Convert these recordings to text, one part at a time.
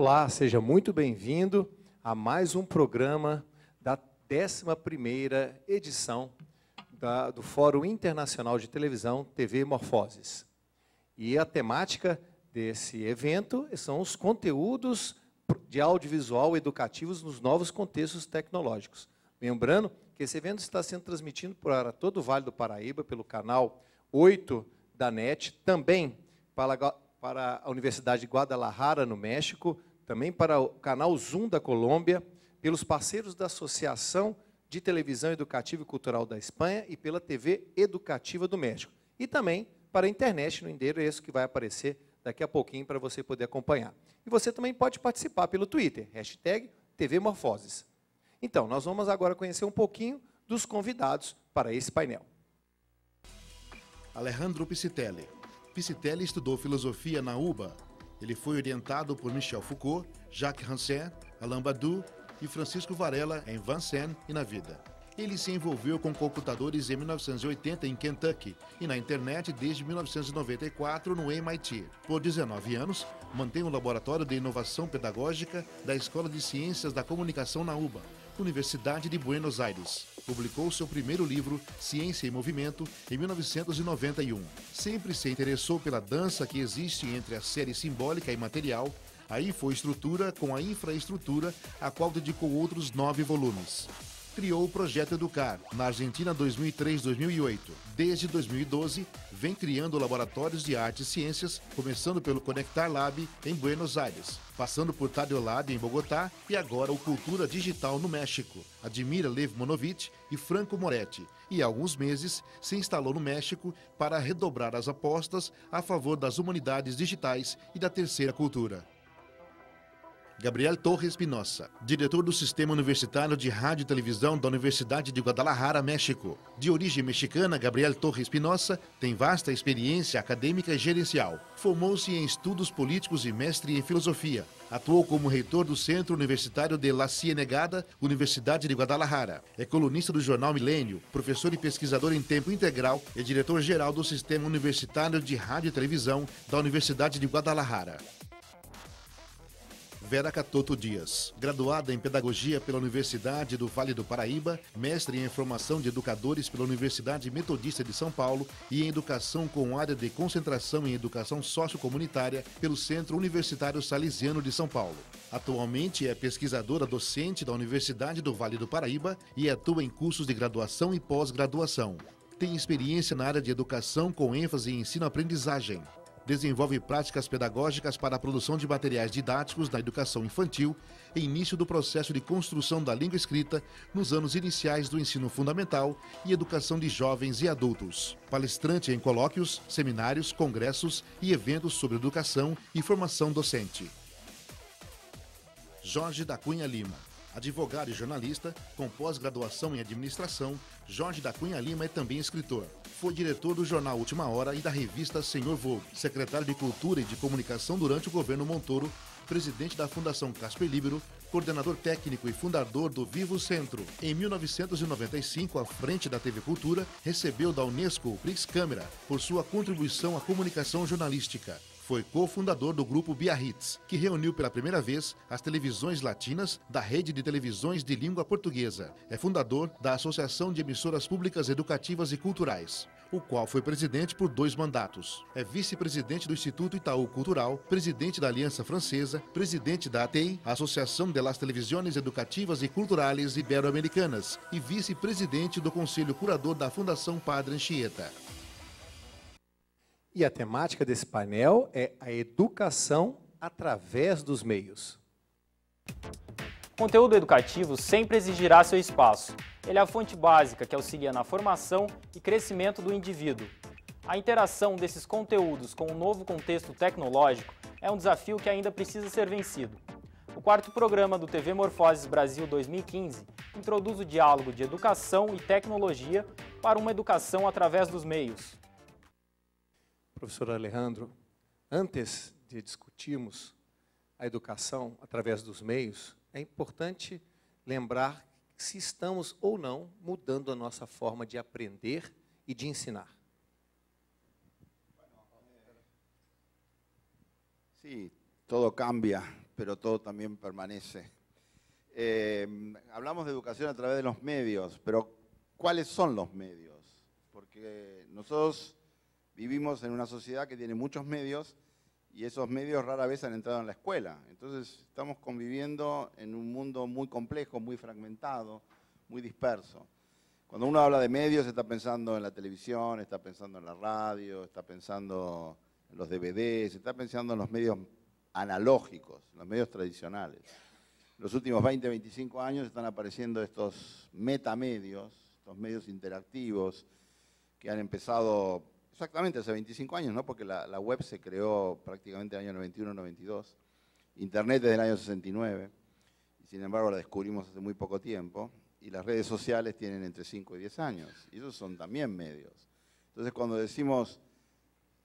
Olá, seja muito bem-vindo a mais um programa da 11ª edição da, do Fórum Internacional de Televisão TV Morfoses. E a temática desse evento são os conteúdos de audiovisual educativos nos novos contextos tecnológicos. Lembrando que esse evento está sendo transmitido para todo o Vale do Paraíba, pelo canal 8 da NET, também para, para a Universidade de Guadalajara, no México, também para o canal Zoom da Colômbia, pelos parceiros da Associação de Televisão Educativa e Cultural da Espanha e pela TV Educativa do México. E também para a internet, no endereço que vai aparecer daqui a pouquinho para você poder acompanhar. E você também pode participar pelo Twitter, hashtag TV Morfoses. Então, nós vamos agora conhecer um pouquinho dos convidados para esse painel. Alejandro Piscitelli. Piscitelli estudou filosofia na UBA, ele foi orientado por Michel Foucault, Jacques Rancière, Alain Badu e Francisco Varela em Vincennes e na vida. Ele se envolveu com computadores em 1980 em Kentucky e na internet desde 1994 no MIT. Por 19 anos, mantém o Laboratório de Inovação Pedagógica da Escola de Ciências da Comunicação na UBA. Universidade de Buenos Aires. Publicou seu primeiro livro, Ciência em Movimento, em 1991. Sempre se interessou pela dança que existe entre a série simbólica e material. Aí foi estrutura com a infraestrutura, a qual dedicou outros nove volumes criou o projeto Educar, na Argentina 2003-2008. Desde 2012, vem criando laboratórios de arte e ciências, começando pelo Conectar Lab em Buenos Aires, passando por Tadeo Lab em Bogotá e agora o Cultura Digital no México. Admira Lev Monovic e Franco Moretti e há alguns meses se instalou no México para redobrar as apostas a favor das humanidades digitais e da terceira cultura. Gabriel Torres Pinosa, diretor do Sistema Universitário de Rádio e Televisão da Universidade de Guadalajara, México. De origem mexicana, Gabriel Torres Pinosa tem vasta experiência acadêmica e gerencial. Formou-se em estudos políticos e mestre em filosofia. Atuou como reitor do Centro Universitário de La Cienegada, Universidade de Guadalajara. É colunista do jornal Milênio, professor e pesquisador em tempo integral e diretor-geral do Sistema Universitário de Rádio e Televisão da Universidade de Guadalajara. Vera Catoto Dias. Graduada em Pedagogia pela Universidade do Vale do Paraíba, mestre em Formação de Educadores pela Universidade Metodista de São Paulo e em Educação com área de concentração em Educação Sociocomunitária pelo Centro Universitário Salesiano de São Paulo. Atualmente é pesquisadora docente da Universidade do Vale do Paraíba e atua em cursos de graduação e pós-graduação tem experiência na área de educação com ênfase em ensino-aprendizagem desenvolve práticas pedagógicas para a produção de materiais didáticos da educação infantil e início do processo de construção da língua escrita nos anos iniciais do ensino fundamental e educação de jovens e adultos. Palestrante em colóquios, seminários, congressos e eventos sobre educação e formação docente. Jorge da Cunha Lima Advogado e jornalista, com pós-graduação em administração, Jorge da Cunha Lima é também escritor. Foi diretor do jornal Última Hora e da revista Senhor Vogue, secretário de Cultura e de Comunicação durante o governo Montoro, presidente da Fundação Casper Libero, coordenador técnico e fundador do Vivo Centro. Em 1995, à frente da TV Cultura, recebeu da Unesco o Prix Câmara por sua contribuição à comunicação jornalística. Foi cofundador do grupo Biarritz, que reuniu pela primeira vez as televisões latinas da rede de televisões de língua portuguesa. É fundador da Associação de Emissoras Públicas Educativas e Culturais, o qual foi presidente por dois mandatos. É vice-presidente do Instituto Itaú Cultural, presidente da Aliança Francesa, presidente da ATEI, Associação de las Televisões Educativas e Culturais Ibero-Americanas, e vice-presidente do Conselho Curador da Fundação Padre Anchieta. E a temática desse painel é a educação através dos meios. conteúdo educativo sempre exigirá seu espaço. Ele é a fonte básica que auxilia na formação e crescimento do indivíduo. A interação desses conteúdos com o novo contexto tecnológico é um desafio que ainda precisa ser vencido. O quarto programa do TV Morfoses Brasil 2015 introduz o diálogo de educação e tecnologia para uma educação através dos meios professor Alejandro, antes de discutirmos a educação através dos meios, é importante lembrar se estamos ou não mudando a nossa forma de aprender e de ensinar. Sí, todo cambia, pero todo também permanece. Eh, hablamos de educación a través de los medios, pero ¿cuáles son los medios? Porque nosotros vivimos en una sociedad que tiene muchos medios y esos medios rara vez han entrado en la escuela. Entonces estamos conviviendo en un mundo muy complejo, muy fragmentado, muy disperso. Cuando uno habla de medios está pensando en la televisión, está pensando en la radio, está pensando en los DVDs, está pensando en los medios analógicos, los medios tradicionales. los últimos 20, 25 años están apareciendo estos metamedios, estos medios interactivos que han empezado Exactamente, hace 25 años, ¿no? Porque la, web se creó prácticamente en el año 91-92, Internet desde el año 69, y sin embargo la descubrimos hace muy poco tiempo, y las redes sociales tienen entre 5 y 10 años, y esos son también medios. Entonces cuando decimos,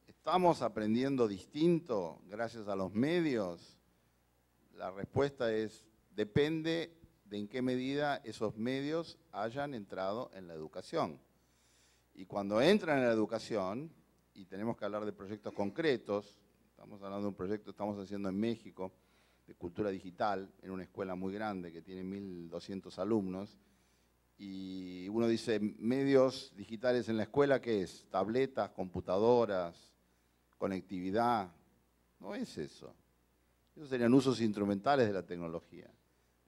estamos aprendiendo distinto gracias a los medios, la respuesta es, depende de en qué medida esos medios hayan entrado en la educación. Y cuando entran en la educación, y tenemos que hablar de proyectos concretos, estamos hablando de un proyecto que estamos haciendo en México de cultura digital, en una escuela muy grande que tiene 1.200 alumnos, y uno dice, medios digitales en la escuela, ¿qué es? Tabletas, computadoras, conectividad. No es eso. Esos serían usos instrumentales de la tecnología.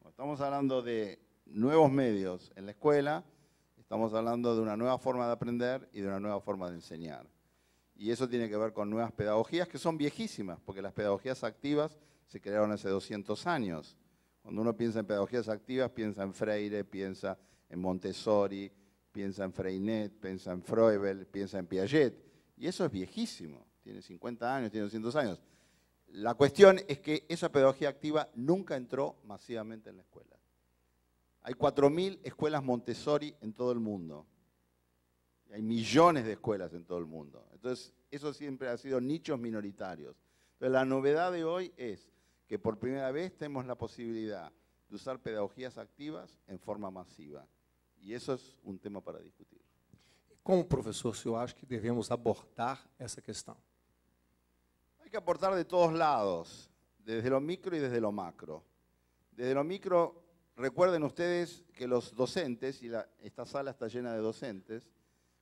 estamos hablando de nuevos medios en la escuela, Estamos hablando de una nueva forma de aprender y de una nueva forma de enseñar. Y eso tiene que ver con nuevas pedagogías que son viejísimas, porque las pedagogías activas se crearon hace 200 años. Cuando uno piensa en pedagogías activas, piensa en Freire, piensa en Montessori, piensa en Freinet, piensa en Froebel, piensa en Piaget. Y eso es viejísimo, tiene 50 años, tiene 200 años. La cuestión es que esa pedagogía activa nunca entró masivamente en la escuela. Hay 4.000 escuelas Montessori en todo el mundo. hay millones de escuelas en todo el mundo. Entonces, eso siempre ha sido nichos minoritarios. Pero la novedad de hoy es que por primera vez tenemos la posibilidad de usar pedagogías activas en forma masiva. Y eso es un tema para discutir. Como profesor, si yo acha que debemos abordar esa cuestión? Hay que abordar de todos lados, desde lo micro y desde lo macro. Desde lo micro, Recuerden ustedes que los docentes, y esta sala está llena de docentes,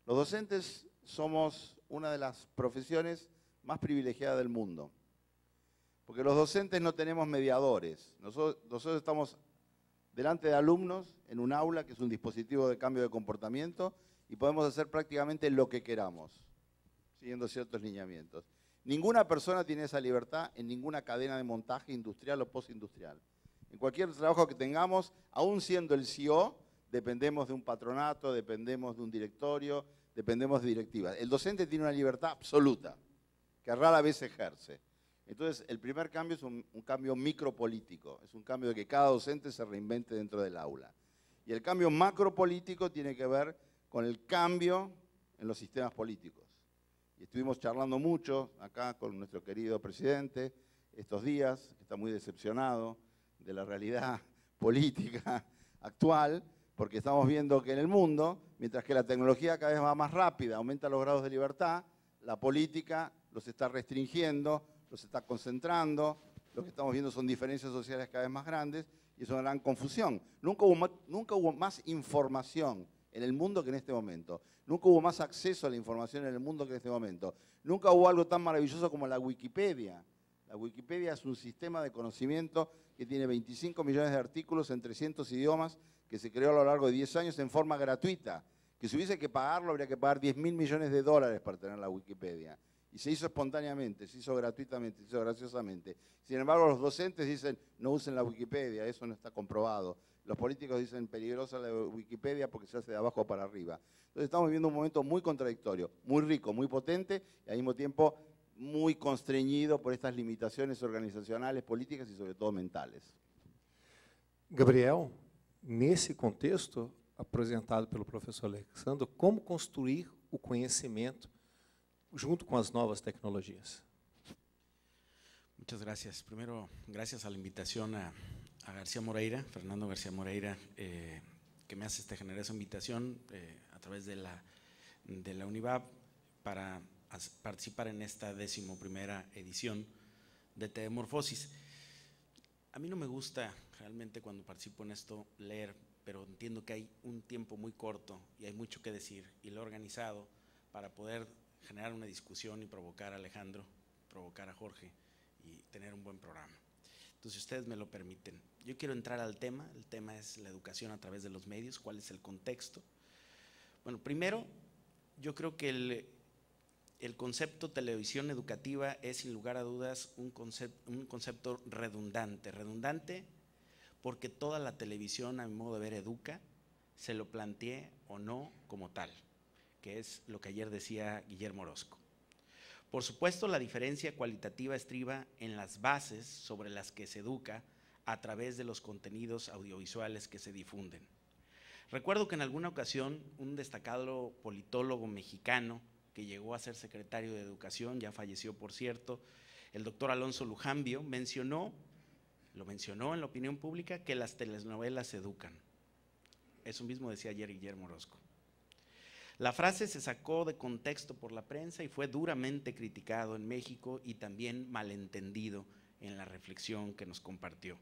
los docentes somos una de las profesiones más privilegiadas del mundo. Porque los docentes no tenemos mediadores. Nosotros, nosotros, estamos delante de alumnos en un aula, que es un dispositivo de cambio de comportamiento, y podemos hacer prácticamente lo que queramos, siguiendo ciertos lineamientos. Ninguna persona tiene esa libertad en ninguna cadena de montaje industrial o postindustrial. En cualquier trabajo que tengamos, aún siendo el CEO, dependemos de un patronato, dependemos de un directorio, dependemos de directivas. El docente tiene una libertad absoluta, que rara vez ejerce. Entonces, el primer cambio es un, cambio micropolítico, es un cambio de que cada docente se reinvente dentro del aula. Y el cambio macropolítico tiene que ver con el cambio en los sistemas políticos. Y estuvimos charlando mucho acá con nuestro querido presidente estos días, que está muy decepcionado, de la realidad política actual, porque estamos viendo que en el mundo, mientras que la tecnología cada vez va más rápida, aumenta los grados de libertad, la política los está restringiendo, los está concentrando, lo que estamos viendo son diferencias sociales cada vez más grandes y es una gran confusión. Nunca hubo, nunca hubo más información en el mundo que en este momento. Nunca hubo más acceso a la información en el mundo que en este momento. Nunca hubo algo tan maravilloso como la Wikipedia, la Wikipedia es un sistema de conocimiento que tiene 25 millones de artículos en 300 idiomas que se creó a lo largo de 10 años en forma gratuita. Que si hubiese que pagarlo, habría que pagar 10 mil millones de dólares para tener la Wikipedia. Y se hizo espontáneamente, se hizo gratuitamente, se hizo graciosamente. Sin embargo, los docentes dicen, no usen la Wikipedia, eso no está comprobado. Los políticos dicen, peligrosa la Wikipedia porque se hace de abajo para arriba. Entonces estamos viviendo un momento muy contradictorio, muy rico, muy potente, y al mismo tiempo muy constreñido por estas limitaciones organizacionales, políticas y sobre todo mentales. Gabriel, en ese contexto apresentado el profesor Alexandre, ¿cómo construir el conocimiento junto con las nuevas tecnologías? Muchas gracias. Primero, gracias a la invitación a, García Moreira, Fernando García Moreira, eh, que me hace esta generosa invitación eh, a través de la, de la UNIVAP para participar en esta decimoprimera edición de temorfosis A mí no me gusta realmente cuando participo en esto leer, pero entiendo que hay un tiempo muy corto y hay mucho que decir y lo he organizado para poder generar una discusión y provocar a Alejandro, provocar a Jorge y tener un buen programa. Entonces, ustedes me lo permiten. Yo quiero entrar al tema. El tema es la educación a través de los medios. ¿Cuál es el contexto? Bueno, primero, yo creo que el, el concepto televisión educativa es sin lugar a dudas un, concepto redundante. Redundante porque toda la televisión, a mi modo de ver, educa, se lo planteé o no como tal, que es lo que ayer decía Guillermo Orozco. Por supuesto, la diferencia cualitativa estriba en las bases sobre las que se educa a través de los contenidos audiovisuales que se difunden. Recuerdo que en alguna ocasión un destacado politólogo mexicano que llegó a ser secretario de Educación, ya falleció por cierto, el doctor Alonso Lujambio, mencionó, lo mencionó en la opinión pública, que las telenovelas educan. Eso mismo decía ayer Guillermo Orozco. La frase se sacó de contexto por la prensa y fue duramente criticado en México y también malentendido en la reflexión que nos compartió.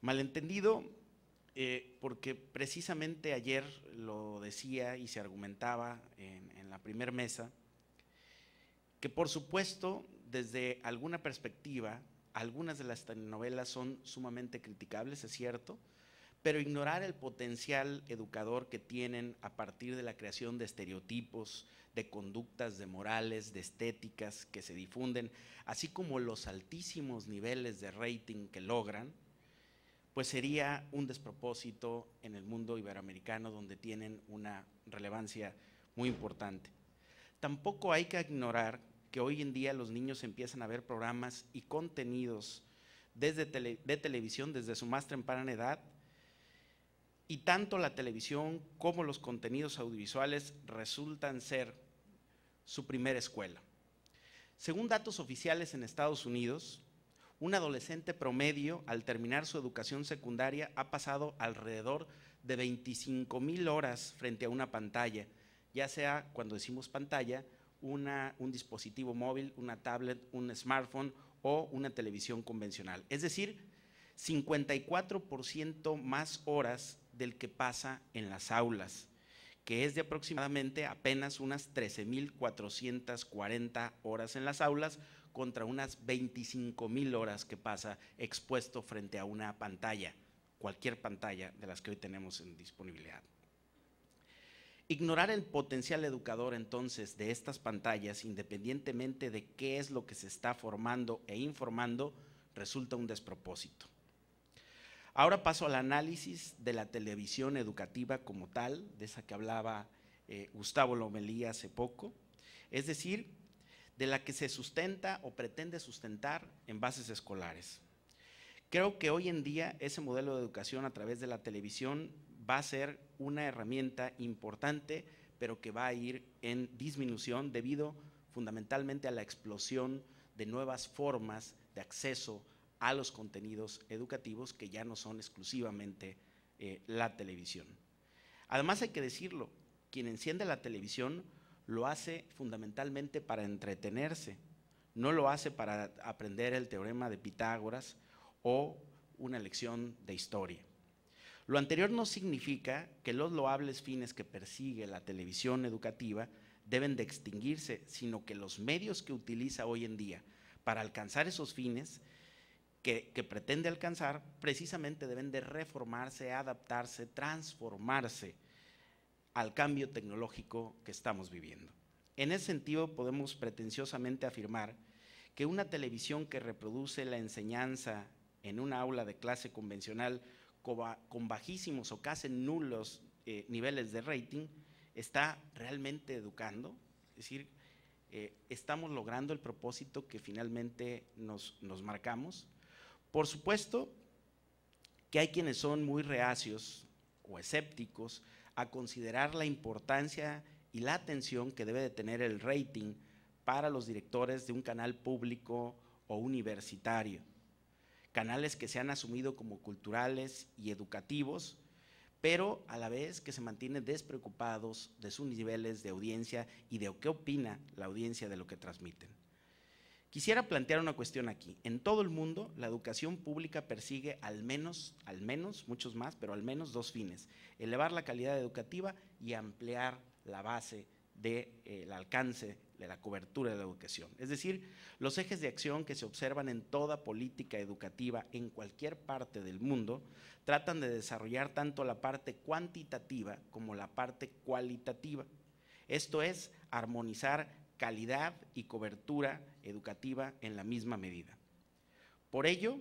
Malentendido eh, porque precisamente ayer lo decía y se argumentaba en, en la primer mesa, que por supuesto, desde alguna perspectiva, algunas de las telenovelas son sumamente criticables, es cierto, pero ignorar el potencial educador que tienen a partir de la creación de estereotipos, de conductas, de morales, de estéticas que se difunden, así como los altísimos niveles de rating que logran, pues sería un despropósito en el mundo iberoamericano donde tienen una relevancia muy importante. Tampoco hay que ignorar que hoy en día los niños empiezan a ver programas y contenidos desde de televisión desde su más temprana edad y tanto la televisión como los contenidos audiovisuales resultan ser su primera escuela. Según datos oficiales en Estados Unidos, un adolescente promedio al terminar su educación secundaria ha pasado alrededor de 25 mil horas frente a una pantalla, ya sea cuando decimos pantalla, un dispositivo móvil, una tablet, un smartphone o una televisión convencional. Es decir, 54% más horas del que pasa en las aulas, que es de aproximadamente apenas unas 13.440 horas en las aulas, contra unas 25.000 mil horas que pasa expuesto frente a una pantalla, cualquier pantalla de las que hoy tenemos en disponibilidad. Ignorar el potencial educador entonces de estas pantallas, independientemente de qué es lo que se está formando e informando, resulta un despropósito. Ahora paso al análisis de la televisión educativa como tal, de esa que hablaba eh, Gustavo Lomelí hace poco, es decir, de la que se sustenta o pretende sustentar en bases escolares. Creo que hoy en día ese modelo de educación a través de la televisión va a ser una herramienta importante, pero que va a ir en disminución debido fundamentalmente a la explosión de nuevas formas de acceso a los contenidos educativos que ya no son exclusivamente eh, la televisión. Además hay que decirlo, quien enciende la televisión lo hace fundamentalmente para entretenerse, no lo hace para aprender el teorema de Pitágoras o una lección de historia. Lo anterior no significa que los loables fines que persigue la televisión educativa deben de extinguirse, sino que los medios que utiliza hoy en día para alcanzar esos fines que, que, pretende alcanzar precisamente deben de reformarse, adaptarse, transformarse al cambio tecnológico que estamos viviendo. En ese sentido, podemos pretenciosamente afirmar que una televisión que reproduce la enseñanza en una aula de clase convencional con bajísimos o casi nulos eh, niveles de rating, está realmente educando, es decir, eh, estamos logrando el propósito que finalmente nos marcamos. Por supuesto que hay quienes son muy reacios o escépticos a considerar la importancia y la atención que debe de tener el rating para los directores de un canal público o universitario. Canales que se han asumido como culturales y educativos, pero a la vez que se mantienen despreocupados de sus niveles de audiencia y de qué opina la audiencia de lo que transmiten. Quisiera plantear una cuestión aquí. En todo el mundo, la educación pública persigue al menos, al menos, muchos más, pero al menos dos fines. Elevar la calidad educativa y ampliar la base del de, eh, alcance de la cobertura de la educación. Es decir, los ejes de acción que se observan en toda política educativa en cualquier parte del mundo tratan de desarrollar tanto la parte cuantitativa como la parte cualitativa. Esto es armonizar calidad y cobertura educativa en la misma medida. Por ello,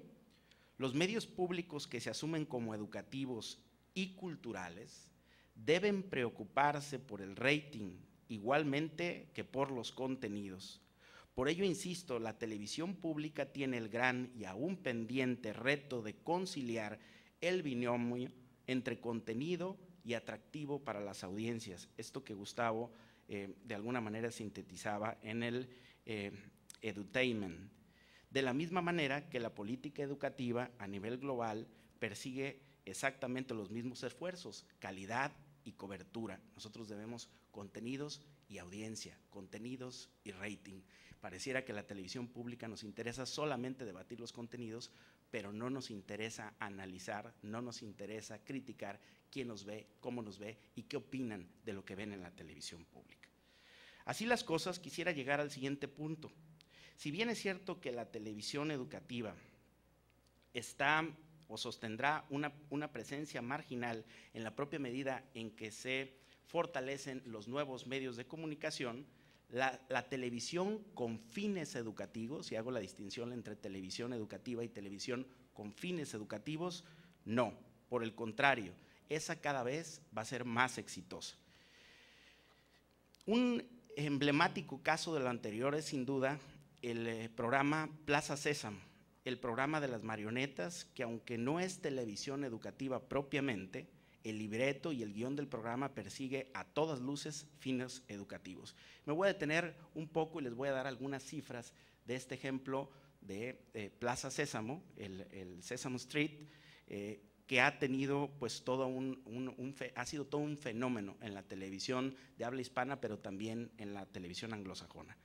los medios públicos que se asumen como educativos y culturales deben preocuparse por el rating igualmente que por los contenidos. Por ello, insisto, la televisión pública tiene el gran y aún pendiente reto de conciliar el binomio entre contenido y atractivo para las audiencias, esto que Gustavo eh, de alguna manera sintetizaba en el eh, edutainment. De la misma manera que la política educativa a nivel global persigue exactamente los mismos esfuerzos, calidad y cobertura. Nosotros debemos contenidos y audiencia, contenidos y rating. Pareciera que la televisión pública nos interesa solamente debatir los contenidos, pero no nos interesa analizar, no nos interesa criticar quién nos ve, cómo nos ve y qué opinan de lo que ven en la televisión pública. Así las cosas, quisiera llegar al siguiente punto. Si bien es cierto que la televisión educativa está o sostendrá una, una, presencia marginal en la propia medida en que se fortalecen los nuevos medios de comunicación, la, televisión con fines educativos, si hago la distinción entre televisión educativa y televisión con fines educativos, no, por el contrario, esa cada vez va a ser más exitosa. Un emblemático caso de lo anterior es sin duda el eh, programa Plaza Sésamo, el programa de las marionetas, que aunque no es televisión educativa propiamente, el libreto y el guión del programa persigue a todas luces fines educativos. Me voy a detener un poco y les voy a dar algunas cifras de este ejemplo de eh, Plaza Sésamo, el, Sésamo Street, eh, que ha tenido pues todo ha sido todo un fenómeno en la televisión de habla hispana, pero también en la televisión anglosajona.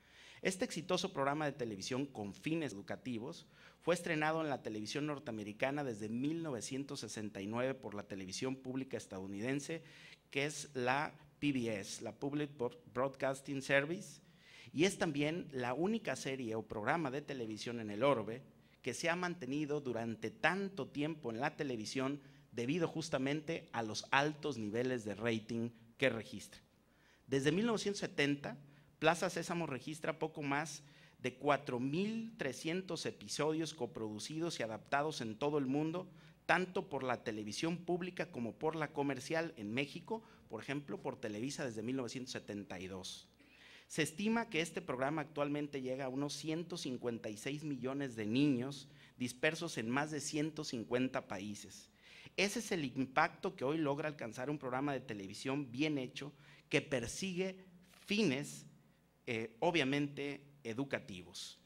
Este exitoso programa de televisión con fines educativos fue estrenado en la televisión norteamericana desde 1969 por la televisión pública estadounidense, que es la PBS, la Public Broadcasting Service, y es también la única serie o programa de televisión en el orbe que se ha mantenido durante tanto tiempo en la televisión debido justamente a los altos niveles de rating que registra. Desde 1970, Plaza Sésamo registra poco más de 4.300 episodios coproducidos y adaptados en todo el mundo, tanto por la televisión pública como por la comercial en México, por ejemplo, por Televisa desde 1972. Se estima que este programa actualmente llega a unos 156 millones de niños dispersos en más de 150 países. Ese es el impacto que hoy logra alcanzar un programa de televisión bien hecho que persigue fines eh, obviamente educativos.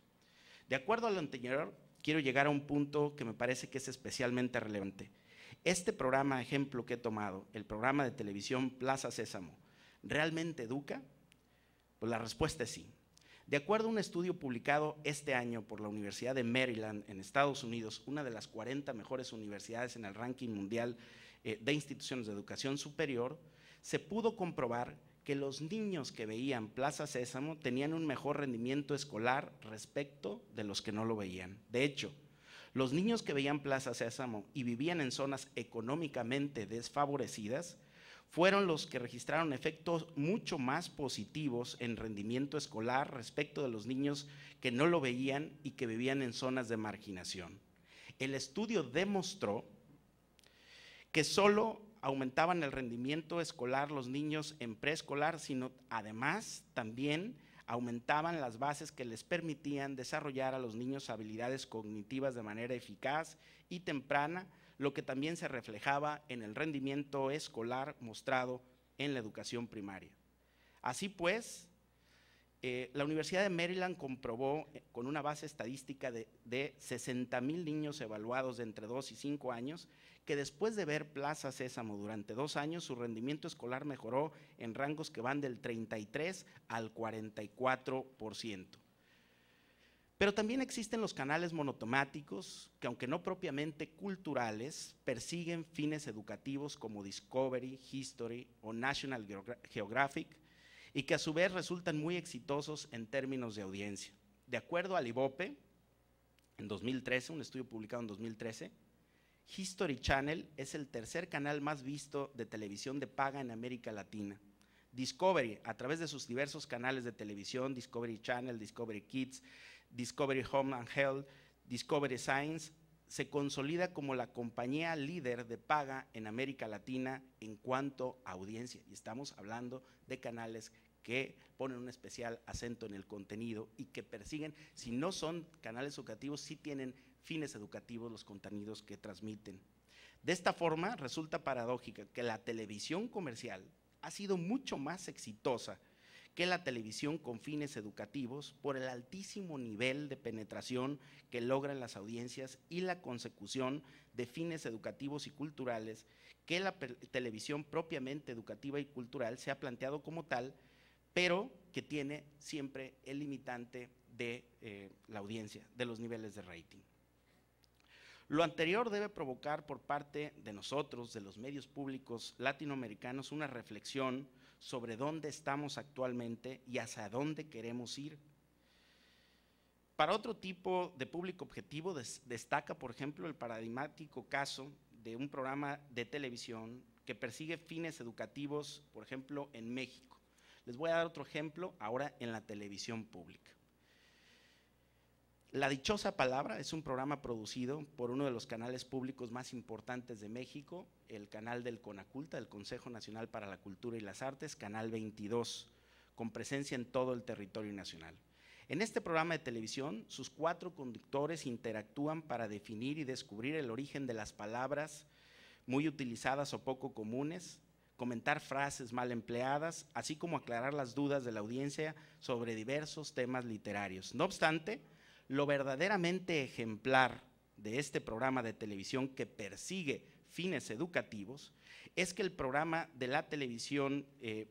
De acuerdo a lo anterior, quiero llegar a un punto que me parece que es especialmente relevante. Este programa, ejemplo que he tomado, el programa de televisión Plaza Sésamo, ¿realmente educa? Pues la respuesta es sí. De acuerdo a un estudio publicado este año por la Universidad de Maryland en Estados Unidos, una de las 40 mejores universidades en el ranking mundial eh, de instituciones de educación superior, se pudo comprobar que los niños que veían Plaza Sésamo tenían un mejor rendimiento escolar respecto de los que no lo veían. De hecho, los niños que veían Plaza Sésamo y vivían en zonas económicamente desfavorecidas fueron los que registraron efectos mucho más positivos en rendimiento escolar respecto de los niños que no lo veían y que vivían en zonas de marginación. El estudio demostró que solo aumentaban el rendimiento escolar los niños en preescolar, sino además también aumentaban las bases que les permitían desarrollar a los niños habilidades cognitivas de manera eficaz y temprana, lo que también se reflejaba en el rendimiento escolar mostrado en la educación primaria. Así pues, eh, la Universidad de Maryland comprobó eh, con una base estadística de, de 60 mil niños evaluados de entre 2 y 5 años que después de ver Plaza Sésamo durante dos años, su rendimiento escolar mejoró en rangos que van del 33 al 44%. Pero también existen los canales monotomáticos, que, aunque no propiamente culturales, persiguen fines educativos como Discovery, History o National Geographic y que a su vez resultan muy exitosos en términos de audiencia. De acuerdo a Libope, en 2013, un estudio publicado en 2013, History Channel es el tercer canal más visto de televisión de paga en América Latina. Discovery, a través de sus diversos canales de televisión, Discovery Channel, Discovery Kids, Discovery Home and Health, Discovery Science, se consolida como la compañía líder de paga en América Latina en cuanto a audiencia. Y estamos hablando de canales que ponen un especial acento en el contenido y que persiguen, si no son canales educativos, sí tienen fines educativos los contenidos que transmiten. De esta forma resulta paradójica que la televisión comercial ha sido mucho más exitosa que la televisión con fines educativos por el altísimo nivel de penetración que logran las audiencias y la consecución de fines educativos y culturales que la televisión propiamente educativa y cultural se ha planteado como tal pero que tiene siempre el limitante de eh, la audiencia, de los niveles de rating. Lo anterior debe provocar por parte de nosotros, de los medios públicos latinoamericanos, una reflexión sobre dónde estamos actualmente y hacia dónde queremos ir. Para otro tipo de público objetivo destaca, por ejemplo, el paradigmático caso de un programa de televisión que persigue fines educativos, por ejemplo, en México les voy a dar otro ejemplo ahora en la televisión pública. La dichosa palabra es un programa producido por uno de los canales públicos más importantes de México, el canal del CONACULTA, el Consejo Nacional para la Cultura y las Artes, Canal 22, con presencia en todo el territorio nacional. En este programa de televisión, sus cuatro conductores interactúan para definir y descubrir el origen de las palabras muy utilizadas o poco comunes, comentar frases mal empleadas, así como aclarar las dudas de la audiencia sobre diversos temas literarios. No obstante, lo verdaderamente ejemplar de este programa de televisión que persigue fines educativos es que el programa de la televisión, eh,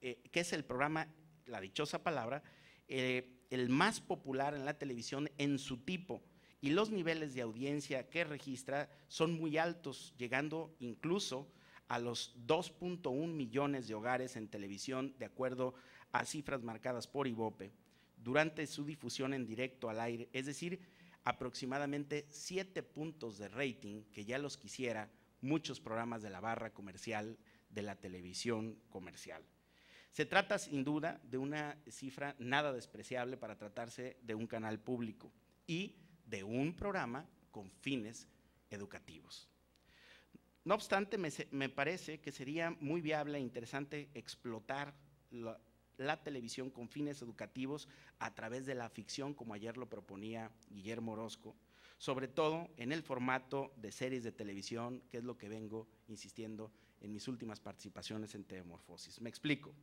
eh, que es el programa, la dichosa palabra, eh, el más popular en la televisión en su tipo, y los niveles de audiencia que registra son muy altos, llegando incluso a los 2.1 millones de hogares en televisión, de acuerdo a cifras marcadas por Ibope, durante su difusión en directo al aire, es decir, aproximadamente siete puntos de rating, que ya los quisiera muchos programas de la barra comercial de la televisión comercial. Se trata sin duda de una cifra nada despreciable para tratarse de un canal público y de un programa con fines educativos. No obstante, me, parece que sería muy viable e interesante explotar la, televisión con fines educativos a través de la ficción, como ayer lo proponía Guillermo Orozco, sobre todo en el formato de series de televisión, que es lo que vengo insistiendo en mis últimas participaciones en Teomorfosis. Me explico.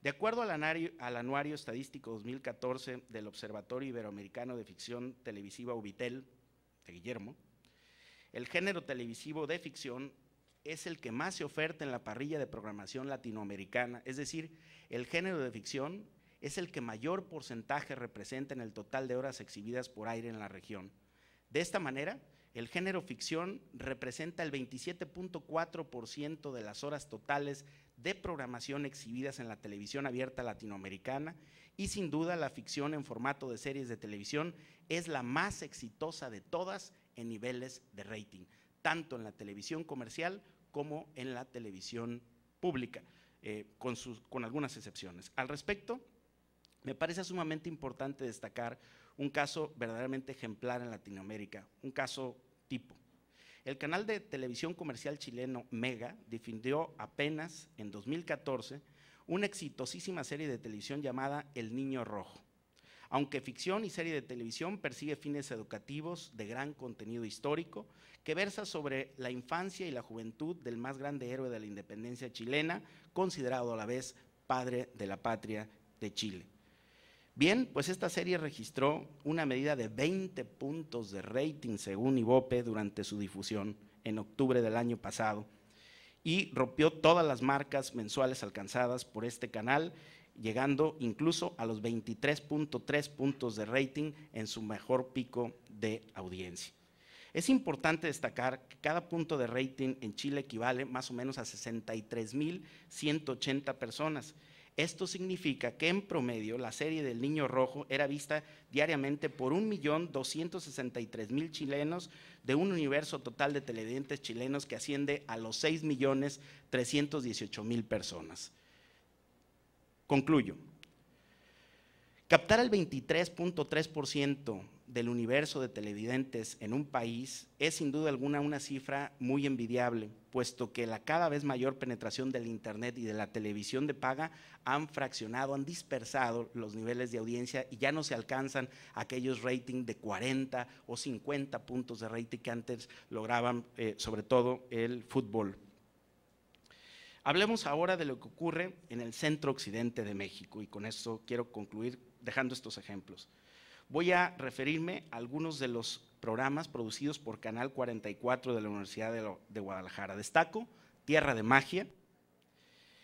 De acuerdo al anuario, al anuario, estadístico 2014 del Observatorio Iberoamericano de Ficción Televisiva UBITEL, de Guillermo, el género televisivo de ficción es el que más se oferta en la parrilla de programación latinoamericana, es decir, el género de ficción es el que mayor porcentaje representa en el total de horas exhibidas por aire en la región. De esta manera, el género ficción representa el 27.4% de las horas totales de programación exhibidas en la televisión abierta latinoamericana y sin duda la ficción en formato de series de televisión es la más exitosa de todas en niveles de rating, tanto en la televisión comercial como en la televisión pública, eh, con, sus, con algunas excepciones. Al respecto, me parece sumamente importante destacar un caso verdaderamente ejemplar en Latinoamérica, un caso tipo. El canal de televisión comercial chileno Mega difundió apenas en 2014 una exitosísima serie de televisión llamada El Niño Rojo, aunque ficción y serie de televisión persigue fines educativos de gran contenido histórico, que versa sobre la infancia y la juventud del más grande héroe de la independencia chilena, considerado a la vez padre de la patria de Chile. Bien, pues esta serie registró una medida de 20 puntos de rating según Ibope durante su difusión en octubre del año pasado y rompió todas las marcas mensuales alcanzadas por este canal llegando incluso a los 23.3 puntos de rating en su mejor pico de audiencia. Es importante destacar que cada punto de rating en Chile equivale más o menos a 63.180 personas. Esto significa que en promedio la serie del Niño Rojo era vista diariamente por 1.263.000 chilenos de un universo total de televidentes chilenos que asciende a los 6.318.000 personas. Concluyo. Captar el 23.3% del universo de televidentes en un país es sin duda alguna una cifra muy envidiable, puesto que la cada vez mayor penetración del Internet y de la televisión de paga han fraccionado, han dispersado los niveles de audiencia y ya no se alcanzan aquellos ratings de 40 o 50 puntos de rating que antes lograban, eh, sobre todo el fútbol. Hablemos ahora de lo que ocurre en el centro occidente de México y con esto quiero concluir dejando estos ejemplos. Voy a referirme a algunos de los programas producidos por Canal 44 de la Universidad de, Guadalajara. Destaco Tierra de Magia,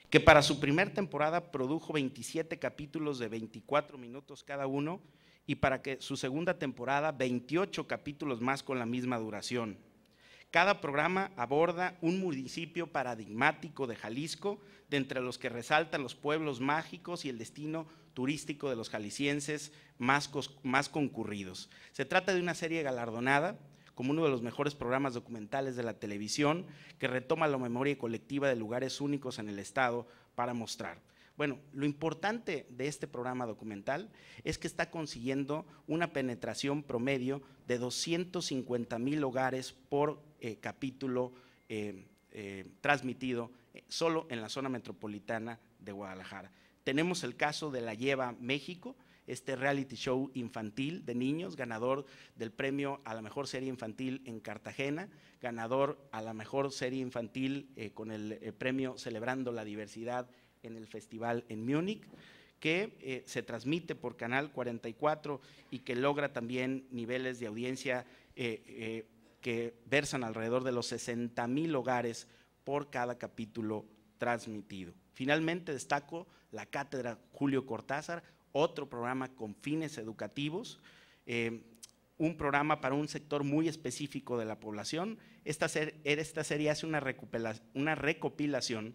que para su primer temporada produjo 27 capítulos de 24 minutos cada uno y para que su segunda temporada 28 capítulos más con la misma duración. Cada programa aborda un municipio paradigmático de Jalisco, de entre los que resaltan los pueblos mágicos y el destino turístico de los jaliscienses más, más concurridos. Se trata de una serie galardonada como uno de los mejores programas documentales de la televisión que retoma la memoria colectiva de lugares únicos en el Estado para mostrar. Bueno, lo importante de este programa documental es que está consiguiendo una penetración promedio de 250 mil hogares por eh, capítulo eh, eh, transmitido solo en la zona metropolitana de Guadalajara. Tenemos el caso de La Lleva México, este reality show infantil de niños, ganador del premio a la mejor serie infantil en Cartagena, ganador a la mejor serie infantil con el premio Celebrando la Diversidad en el festival en Múnich, que eh, se transmite por Canal 44 y que logra también niveles de audiencia eh, eh, que versan alrededor de los 60 mil hogares por cada capítulo transmitido. Finalmente destaco la cátedra Julio Cortázar, otro programa con fines educativos, un programa para un sector muy específico de la población. Esta, esta serie hace una recopilación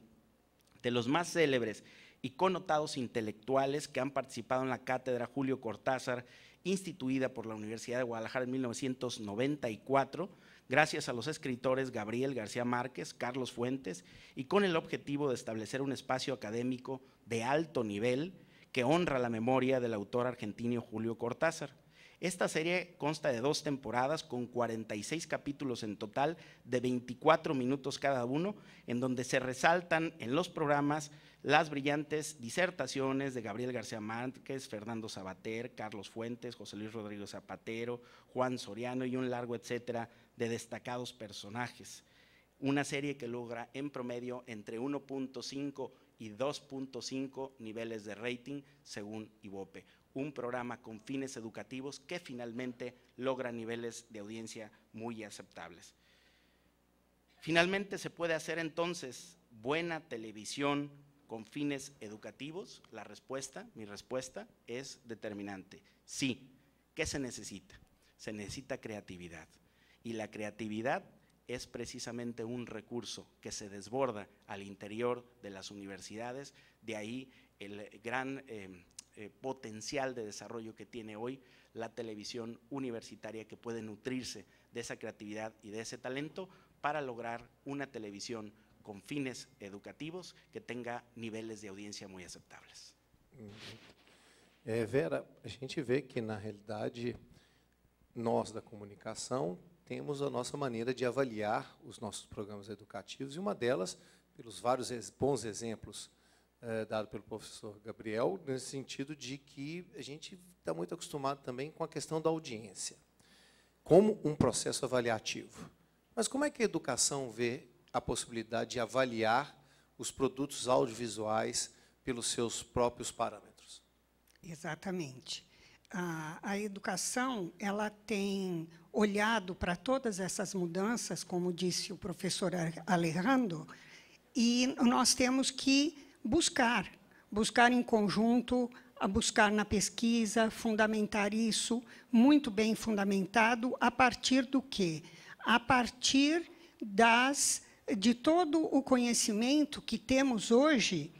de los más célebres y connotados intelectuales que han participado en la cátedra Julio Cortázar, instituida por la Universidad de Guadalajara en 1994, gracias a los escritores Gabriel García Márquez, Carlos Fuentes, y con el objetivo de establecer un espacio académico de alto nivel que honra la memoria del autor argentino Julio Cortázar. Esta serie consta de dos temporadas con 46 capítulos en total de 24 minutos cada uno, en donde se resaltan en los programas las brillantes disertaciones de Gabriel García Márquez, Fernando Sabater, Carlos Fuentes, José Luis Rodríguez Zapatero, Juan Soriano y un largo etcétera de destacados personajes. Una serie que logra en promedio entre 1.5 y 2.5 niveles de rating según IVOPE un programa con fines educativos que finalmente logra niveles de audiencia muy aceptables. Finalmente se puede hacer entonces buena televisión con fines educativos. La respuesta, mi respuesta es determinante. Sí. ¿Qué se necesita? Se necesita creatividad. Y la creatividad es precisamente un recurso que se desborda al interior de las universidades, de ahí el gran eh, eh, potencial de desarrollo que tiene hoy la televisión universitaria que puede nutrirse de esa creatividad y de ese talento para lograr una televisión con fines educativos que tenga niveles de audiencia muy aceptables. É, Vera, a gente vê que, na realidade, nós da comunicação temos a nossa maneira de avaliar os nossos programas educativos, e uma delas, pelos vários bons exemplos Eh, dado pelo professor Gabriel, nesse sentido de que a gente está muito acostumado também com a questão da audiência, como um processo avaliativo. Mas como é que a educação vê a possibilidade de avaliar os produtos audiovisuais pelos seus próprios parâmetros? Exatamente. A, a educação ela tem olhado para todas essas mudanças, como disse o professor Alejandro, e nós temos que buscar, buscar em conjunto, a buscar na pesquisa, fundamentar isso muito bem fundamentado a partir do quê? A partir das de todo o conhecimento que temos hoje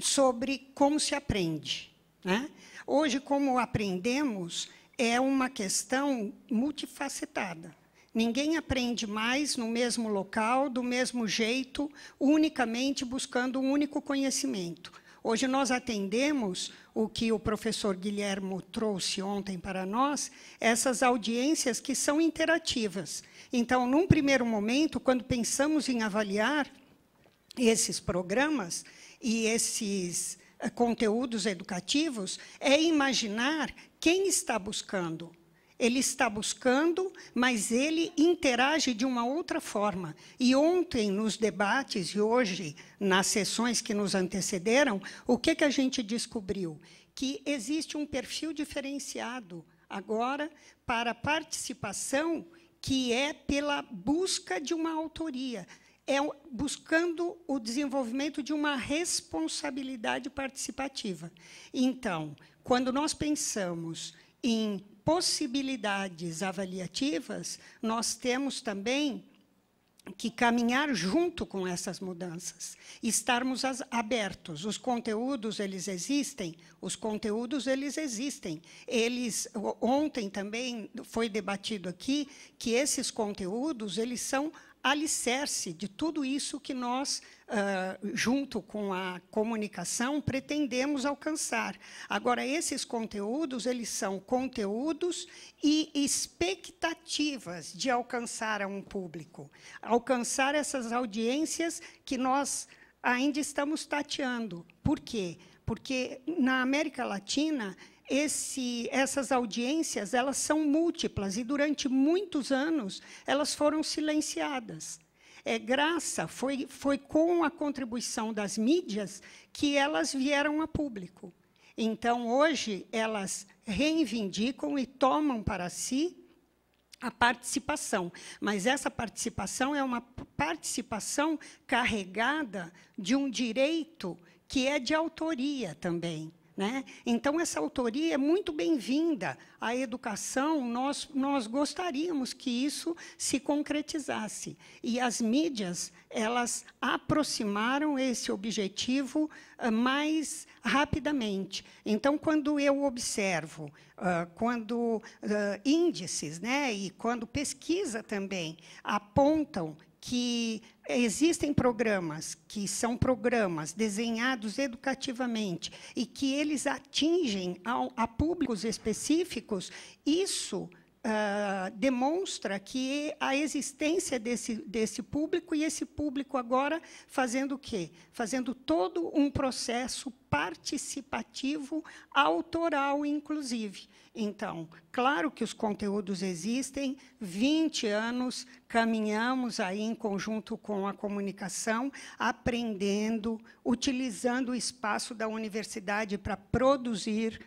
sobre como se aprende. Né? Hoje, como aprendemos, é uma questão multifacetada. Ninguém aprende mais no mesmo local, do mesmo jeito, unicamente buscando um único conhecimento. Hoje nós atendemos o que o professor Guilhermo trouxe ontem para nós, essas audiências que são interativas. Então, num primeiro momento, quando pensamos em avaliar esses programas e esses eh, conteúdos educativos, é imaginar quem está buscando, ele está buscando, mas ele interage de uma outra forma. E ontem, nos debates, e hoje, nas sessões que nos antecederam, o que, que a gente descobriu? Que existe um perfil diferenciado agora para participação que é pela busca de uma autoria, é buscando o desenvolvimento de uma responsabilidade participativa. Então, quando nós pensamos em possibilidades avaliativas, nós temos também que caminhar junto com essas mudanças, estarmos abertos. Os conteúdos eles existem, os conteúdos eles existem. Eles ontem também foi debatido aqui que esses conteúdos eles são alicerce de tudo isso que nós, uh, junto com a comunicação, pretendemos alcançar. Agora, esses conteúdos, eles são conteúdos e expectativas de alcançar a um público, alcançar essas audiências que nós ainda estamos tateando. Por quê? Porque na América Latina esse, essas audiências elas são múltiplas e durante muitos anos elas foram silenciadas. É graça foi, foi com a contribuição das mídias que elas vieram a público. Então hoje elas reivindicam e tomam para si a participação, mas essa participação é uma participação carregada de um direito que é de autoria também. Né? Então, essa autoria é muito bem-vinda à educação, nós, nós gostaríamos que isso se concretizasse. E as mídias, elas aproximaram esse objetivo eh, mais rapidamente. Então, quando eu observo, uh, quando uh, índices né, e quando pesquisa também apontam que é, existem programas que são programas desenhados educativamente e que eles atingem a, a públicos específicos, isso uh, demonstra que a existência desse, desse público e esse público agora fazendo o quê? Fazendo todo um processo participativo, autoral, inclusive. Então, claro que os conteúdos existem, 20 anos caminhamos aí em conjunto com a comunicação, aprendendo, utilizando o espaço da universidade para produzir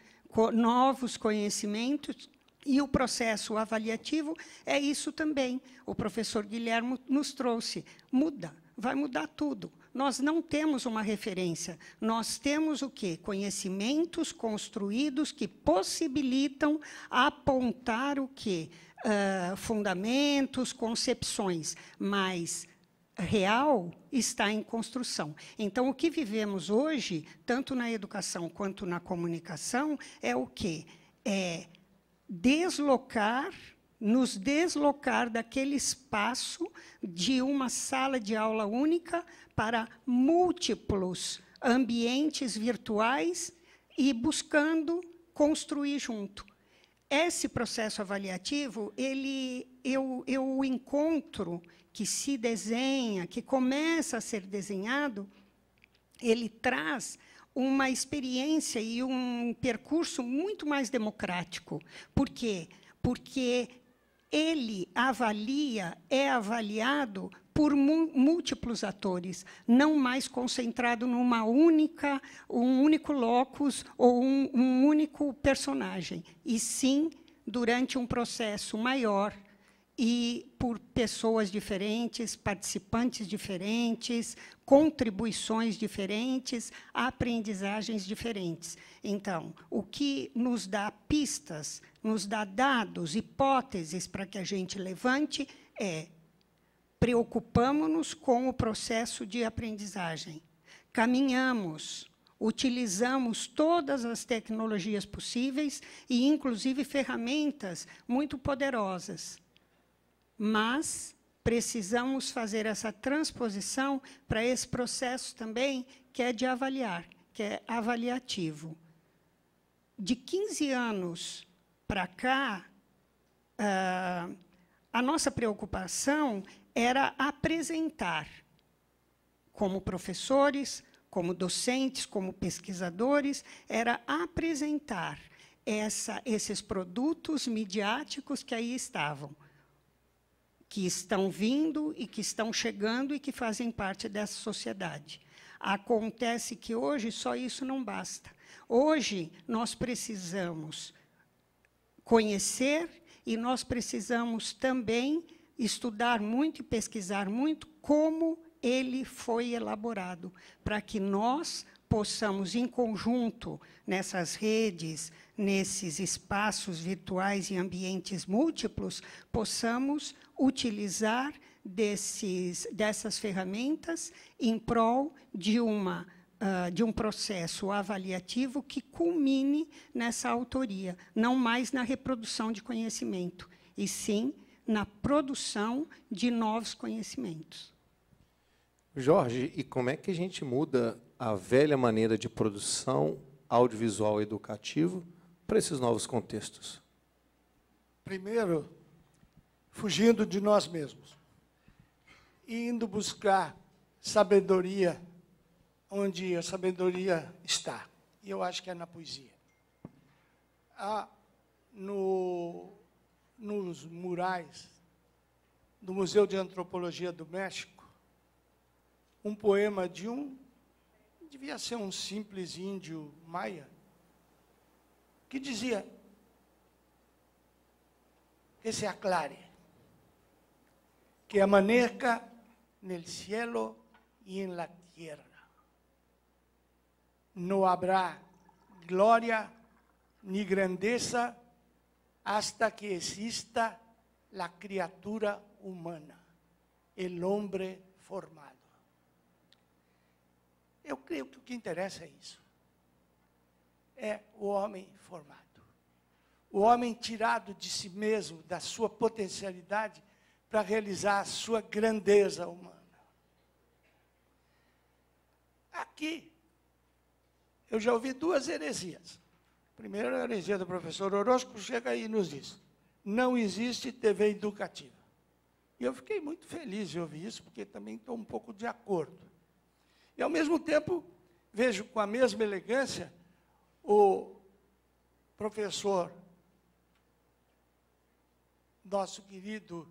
novos conhecimentos e o processo avaliativo é isso também. O professor Guilherme nos trouxe. Muda, vai mudar tudo. Nós não temos uma referência, nós temos o quê? Conhecimentos construídos que possibilitam apontar o quê? Uh, fundamentos, concepções, mas real está em construção. Então, o que vivemos hoje, tanto na educação quanto na comunicação, é o quê? É deslocar, nos deslocar daquele espaço de uma sala de aula única para múltiplos ambientes virtuais e buscando construir junto. Esse processo avaliativo, ele, eu, eu encontro que se desenha, que começa a ser desenhado, ele traz uma experiência e um percurso muito mais democrático. Por quê? Porque ele avalia, é avaliado por múltiplos atores, não mais concentrado numa única, um único locus ou um, um único personagem, e sim durante um processo maior e por pessoas diferentes, participantes diferentes, contribuições diferentes, aprendizagens diferentes. Então, o que nos dá pistas, nos dá dados, hipóteses para que a gente levante é preocupamos-nos com o processo de aprendizagem. Caminhamos, utilizamos todas as tecnologias possíveis e inclusive ferramentas muito poderosas mas precisamos fazer essa transposição para esse processo também, que é de avaliar, que é avaliativo. De 15 anos para cá, ah, a nossa preocupação era apresentar, como professores, como docentes, como pesquisadores, era apresentar essa, esses produtos midiáticos que aí estavam que estão vindo e que estão chegando e que fazem parte dessa sociedade. Acontece que hoje só isso não basta. Hoje nós precisamos conhecer e nós precisamos também estudar muito e pesquisar muito como ele foi elaborado, para que nós possamos, em conjunto, nessas redes, nesses espaços virtuais e ambientes múltiplos, possamos utilizar desses, dessas ferramentas em prol de uma Uh, de um processo avaliativo que culmine nessa autoria, não mais na reprodução de conhecimento, e sim na produção de novos conhecimentos. Jorge, e como é que a gente muda a velha maneira de produção audiovisual educativo para esses novos contextos? Primeiro, fugindo de nós mesmos e indo buscar sabedoria onde a sabedoria está. E eu acho que é na poesia. no, nos murais do Museu de Antropologia do México, um poema de um, devia ser um simples índio maia, que dizia que se aclare, que amaneca no cielo e em la tierra. Não haverá glória ni grandeza hasta que exista la criatura humana, el hombre formado. Eu creio que o que interessa é isso é o homem formado. O homem tirado de si mesmo, da sua potencialidade, para realizar a sua grandeza humana. Aqui, eu já ouvi duas heresias. Primeiro, a heresia do professor Orozco chega aí e nos diz: não existe TV educativa. E eu fiquei muito feliz de ouvir isso, porque também estou um pouco de acordo. E, ao mesmo tempo, vejo com a mesma elegância o professor, nosso querido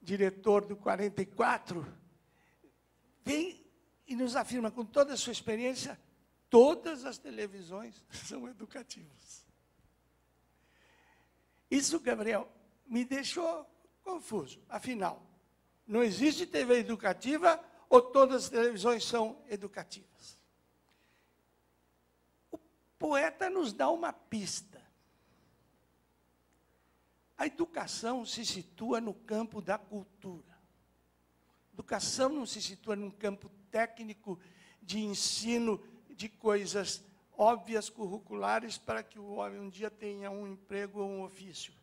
diretor do 44, vem e nos afirma com toda a sua experiência, todas as televisões são educativas. Isso, Gabriel, me deixou confuso. Afinal, não existe TV educativa ou todas as televisões são educativas? poeta nos dá uma pista. A educação se situa no campo da cultura. educação não se situa num campo técnico de ensino de coisas óbvias curriculares para que o homem um dia tenha um emprego ou um ofício.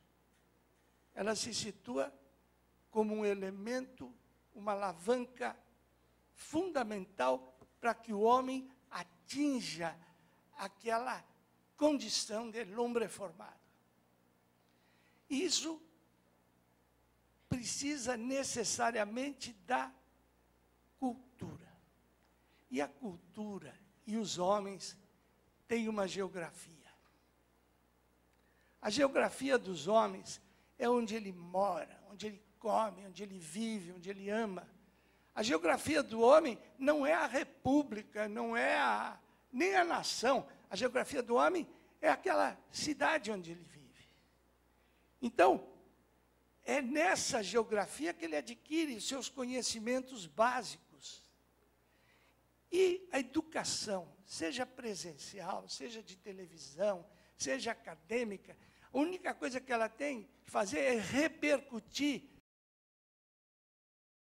Ela se situa como um elemento, uma alavanca fundamental para que o homem atinja aquela condição de lombre formado. Isso precisa necessariamente da cultura. E a cultura e os homens têm uma geografia. A geografia dos homens é onde ele mora, onde ele come, onde ele vive, onde ele ama. A geografia do homem não é a república, não é a, nem a nação, a geografia do homem é aquela cidade onde ele vive. Então, é nessa geografia que ele adquire os seus conhecimentos básicos. E a educação, seja presencial, seja de televisão, seja acadêmica, a única coisa que ela tem que fazer é repercutir